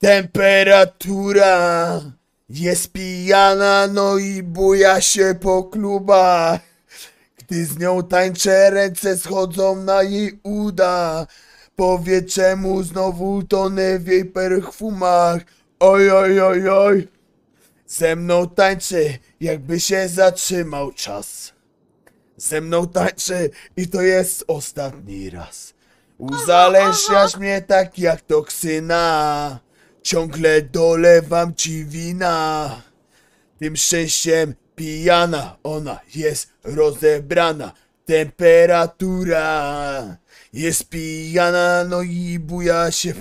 Temperatura jest pijana, no i buja się po klubach. Gdy z nią tańczę, ręce schodzą na jej uda. Powie czemu znowu tonę w jej perfumach. Oj, oj, oj, oj. Ze mną tańczy, jakby się zatrzymał czas. Ze mną tańczy i to jest ostatni raz. Uzależniasz mnie tak jak toksyna. Ciągle dolewam ci wina. Tym szczęściem pijana, ona jest rozebrana. Temperatura jest pijana, no i buja się po